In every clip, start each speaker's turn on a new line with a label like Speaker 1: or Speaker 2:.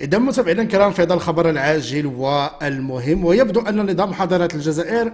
Speaker 1: إذا متابعينا الكرام في هذا الخبر العاجل والمهم ويبدو أن نظام حضارة الجزائر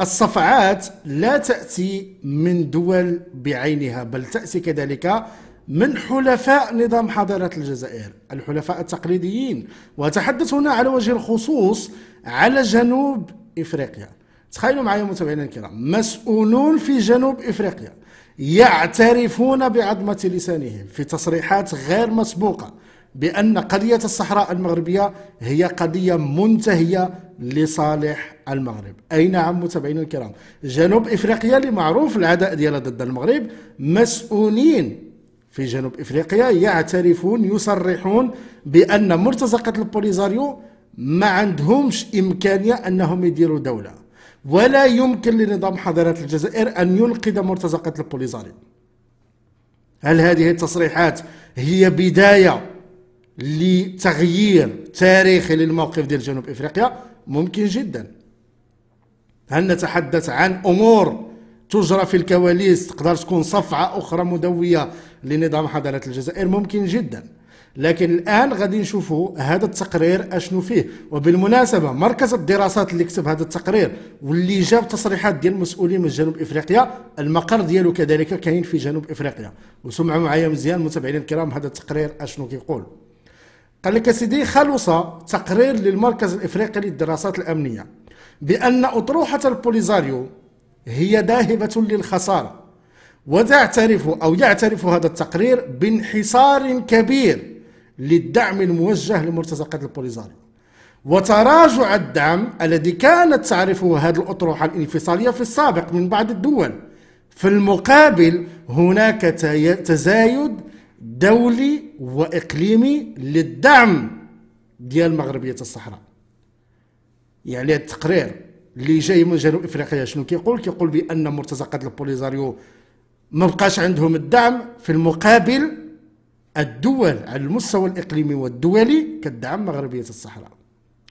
Speaker 1: الصفعات لا تأتي من دول بعينها بل تأتي كذلك من حلفاء نظام حضارة الجزائر الحلفاء التقليديين وأتحدث هنا على وجه الخصوص على جنوب إفريقيا تخيلوا معي متابعينا الكرام مسؤولون في جنوب إفريقيا يعترفون بعظمة لسانهم في تصريحات غير مسبوقة بأن قضية الصحراء المغربية هي قضية منتهية لصالح المغرب أي نعم متابعينا الكرام جنوب إفريقيا اللي معروف العداء ديالها ضد المغرب مسؤولين في جنوب إفريقيا يعترفون يصرحون بأن مرتزقة البوليزاريو ما عندهمش إمكانية أنهم يديروا دولة ولا يمكن لنظام حضارة الجزائر أن ينقذ مرتزقة البوليزاريو هل هذه التصريحات هي بداية لتغيير تاريخي للموقف ديال جنوب افريقيا ممكن جدا هل نتحدث عن امور تجرى في الكواليس تقدر تكون صفعه اخرى مدويه لنظام حضاره الجزائر ممكن جدا لكن الان غادي نشوفوا هذا التقرير اشنو فيه وبالمناسبه مركز الدراسات اللي كتب هذا التقرير واللي جاب تصريحات ديال المسؤولين من جنوب افريقيا المقر ديالو كذلك كاين في جنوب افريقيا وسمعوا معايا مزيان متابعينا الكرام هذا التقرير اشنو كيقول قال لك سيدي خلص تقرير للمركز الافريقي للدراسات الامنيه بان اطروحه البوليزاريو هي ذاهبه للخساره وتعترف او يعترف هذا التقرير بانحصار كبير للدعم الموجه لمرتزقه البوليزاريو وتراجع الدعم الذي كانت تعرفه هذه الاطروحه الانفصاليه في السابق من بعض الدول في المقابل هناك تزايد دولي واقليمي للدعم ديال مغربيه الصحراء يعني التقرير اللي جاي من جنوب افريقيا شنو كيقول كيقول بان مرتزقه البوليزاريو ما بقاش عندهم الدعم في المقابل الدول على المستوى الاقليمي والدولي كدعم مغربيه الصحراء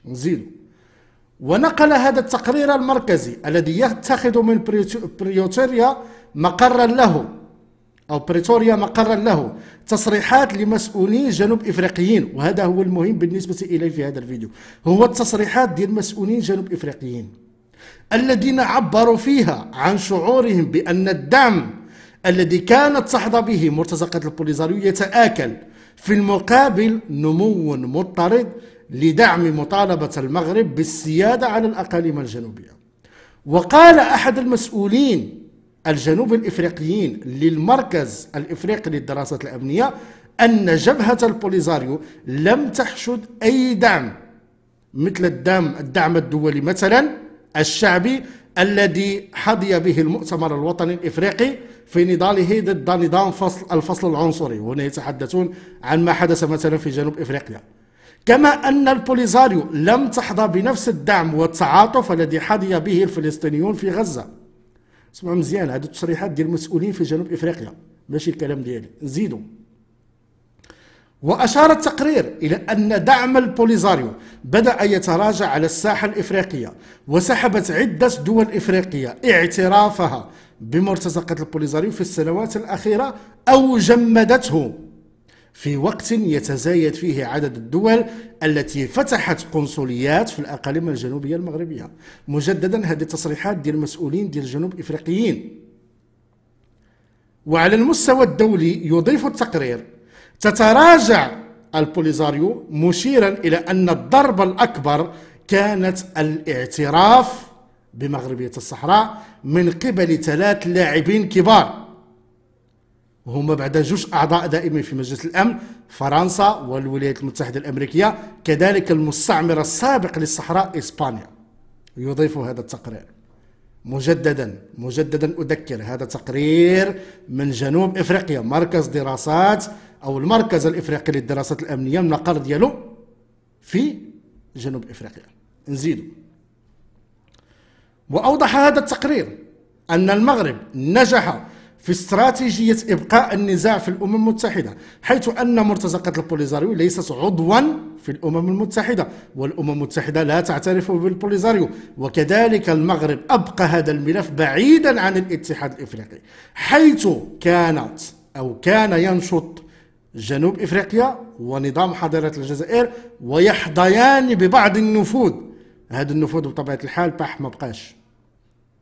Speaker 1: نزيد ونقل هذا التقرير المركزي الذي يتخذ من بريتوريا مقرا له أو بريتوريا مقرا له تصريحات لمسؤولين جنوب إفريقيين وهذا هو المهم بالنسبة إلي في هذا الفيديو هو التصريحات ديال مسؤولين جنوب إفريقيين الذين عبروا فيها عن شعورهم بأن الدعم الذي كانت تحظى به مرتزقة البوليزاريو يتآكل في المقابل نمو مضطرد لدعم مطالبة المغرب بالسيادة على الأقاليم الجنوبية وقال أحد المسؤولين الجنوب الإفريقيين للمركز الإفريقي للدراسات الأمنية أن جبهة البوليزاريو لم تحشد أي دعم مثل الدعم الدعم الدولي مثلا الشعبي الذي حظي به المؤتمر الوطني الإفريقي في نضاله ضد نظام فصل الفصل العنصري هنا يتحدثون عن ما حدث مثلا في جنوب إفريقيا كما أن البوليزاريو لم تحظى بنفس الدعم والتعاطف الذي حظي به الفلسطينيون في غزة اسمعوا مزيان هذه التصريحات ديال المسؤولين في جنوب افريقيا ماشي الكلام ديالي نزيدوا وأشار التقرير إلى أن دعم البوليزاريو بدأ يتراجع على الساحة الإفريقية وسحبت عدة دول إفريقية اعترافها بمرتزقة البوليزاريو في السنوات الأخيرة أو جمدته في وقت يتزايد فيه عدد الدول التي فتحت قنصليات في الاقاليم الجنوبيه المغربيه مجددا هذه التصريحات ديال المسؤولين ديال الجنوب افريقيين وعلى المستوى الدولي يضيف التقرير تتراجع البوليزاريو مشيرا الى ان الضرب الاكبر كانت الاعتراف بمغربيه الصحراء من قبل ثلاث لاعبين كبار وهما بعد جوج اعضاء دائمين في مجلس الامن فرنسا والولايات المتحده الامريكيه كذلك المستعمر السابق للصحراء اسبانيا يضيف هذا التقرير مجددا مجددا اذكر هذا تقرير من جنوب افريقيا مركز دراسات او المركز الافريقي للدراسات الامنيه من القرض ديالو في جنوب افريقيا نزيدو واوضح هذا التقرير ان المغرب نجح في استراتيجية إبقاء النزاع في الأمم المتحدة حيث أن مرتزقة البوليزاريو ليست عضوا في الأمم المتحدة والأمم المتحدة لا تعترف بالبوليزاريو وكذلك المغرب أبقى هذا الملف بعيدا عن الاتحاد الإفريقي حيث كانت أو كان ينشط جنوب إفريقيا ونظام حضارة الجزائر ويحظيان ببعض النفوذ هذا النفوذ بطبيعة الحال بح ما بقاش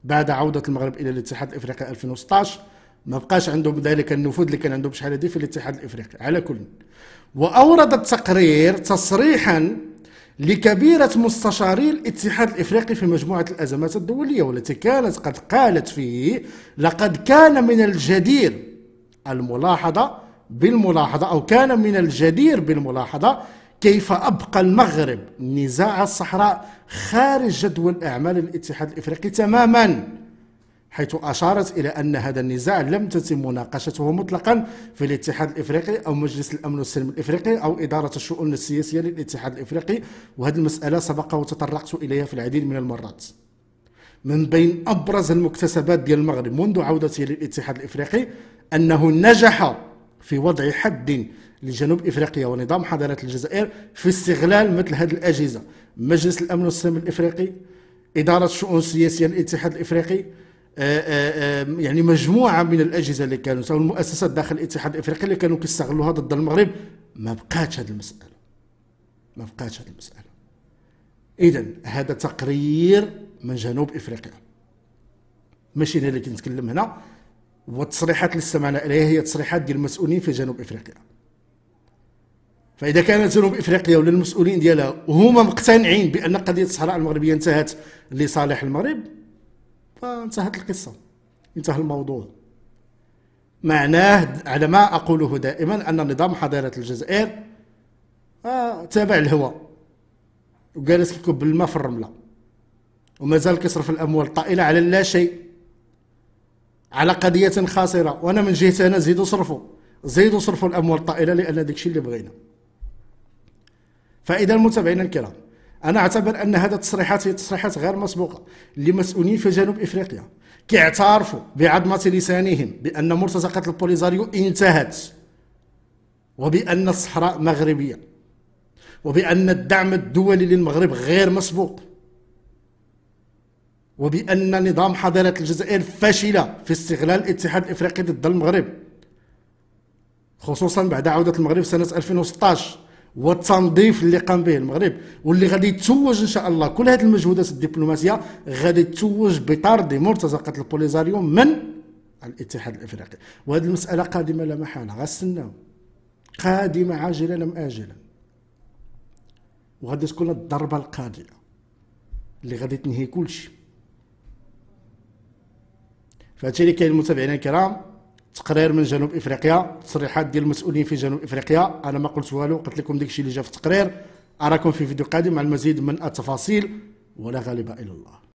Speaker 1: بعد عودة المغرب إلى الاتحاد الإفريقي 2016 ما بقاش عندهم ذلك النفوذ اللي كان عندهم شحال هذه في الاتحاد الافريقي على كل واورد التقرير تصريحا لكبيرة مستشاري الاتحاد الافريقي في مجموعة الازمات الدولية والتي كانت قد قالت فيه لقد كان من الجدير الملاحظة بالملاحظة او كان من الجدير بالملاحظة كيف أبقى المغرب نزاع الصحراء خارج جدول أعمال الاتحاد الإفريقي تماما حيث أشارت إلى أن هذا النزاع لم تتم مناقشته مطلقا في الاتحاد الإفريقي أو مجلس الأمن والسلم الإفريقي أو إدارة الشؤون السياسية للاتحاد الإفريقي وهذه المسألة سبق وتطرقت إليها في العديد من المرات من بين أبرز المكتسبات ديال المغرب منذ عودته للاتحاد الإفريقي أنه نجح في وضع حد لجنوب افريقيا ونظام حضاره الجزائر في استغلال مثل هذه الاجهزه مجلس الامن والسلم الافريقي اداره الشؤون السياسيه للاتحاد الافريقي آه، آه، آه، يعني مجموعه من الاجهزه اللي كانوا سواء المؤسسات داخل الاتحاد الافريقي اللي كانوا كيستغلوها ضد المغرب ما بقاتش هذه المساله ما بقاتش هذه المساله اذا هذا تقرير من جنوب افريقيا ماشي انا اللي كنتكلم هنا والتصريحات اللي استمعنا اليها هي تصريحات ديال المسؤولين في جنوب افريقيا فاذا كانت جنوب افريقيا ولا المسؤولين ديالها هما مقتنعين بان قضيه الصحراء المغربيه انتهت لصالح المغرب فانتهت القصة انتهى الموضوع معناه على ما أقوله دائما أن نظام حضارة الجزائر آه تابع الهواء وجالس كيكب الماء في الرملة ومازال كيصرف الأموال الطائلة على لا شيء على قضية خاسرة وأنا من جهتي أنا زيدوا صرفوا زيدوا صرفوا الأموال الطائلة لأن داكشي اللي بغينا فإذا المتابعين الكرام انا اعتبر ان هذا التصريحات هي تصريحات غير مسبوقه لمسؤولين في جنوب افريقيا كيعترفوا بعظمه لسانهم بان مرتزقه البوليزاريو انتهت وبان الصحراء مغربيه وبان الدعم الدولي للمغرب غير مسبوق وبان نظام حضاره الجزائر فشل في استغلال الاتحاد الافريقي ضد المغرب خصوصا بعد عوده المغرب سنه 2016 والتنظيف اللي قام به المغرب واللي غادي يتوج ان شاء الله كل هذه المجهودات الدبلوماسيه غادي تتوج بطرد مرتزقه البوليزاريو من الاتحاد الافريقي وهذه المساله قادمه لا محاله غنستناو قادمه عاجلا ام اجلا وغادي تكون الضربه القاضيه اللي غادي تنهي كل شيء فهادشي اللي كاين المتابعين الكرام تقرير من جنوب افريقيا تصريحات ديال المسؤولين في جنوب افريقيا انا ما قلت والو قلت لكم داكشي اللي جا في التقرير اراكم في فيديو قادم مع المزيد من التفاصيل ولا غالب الا الله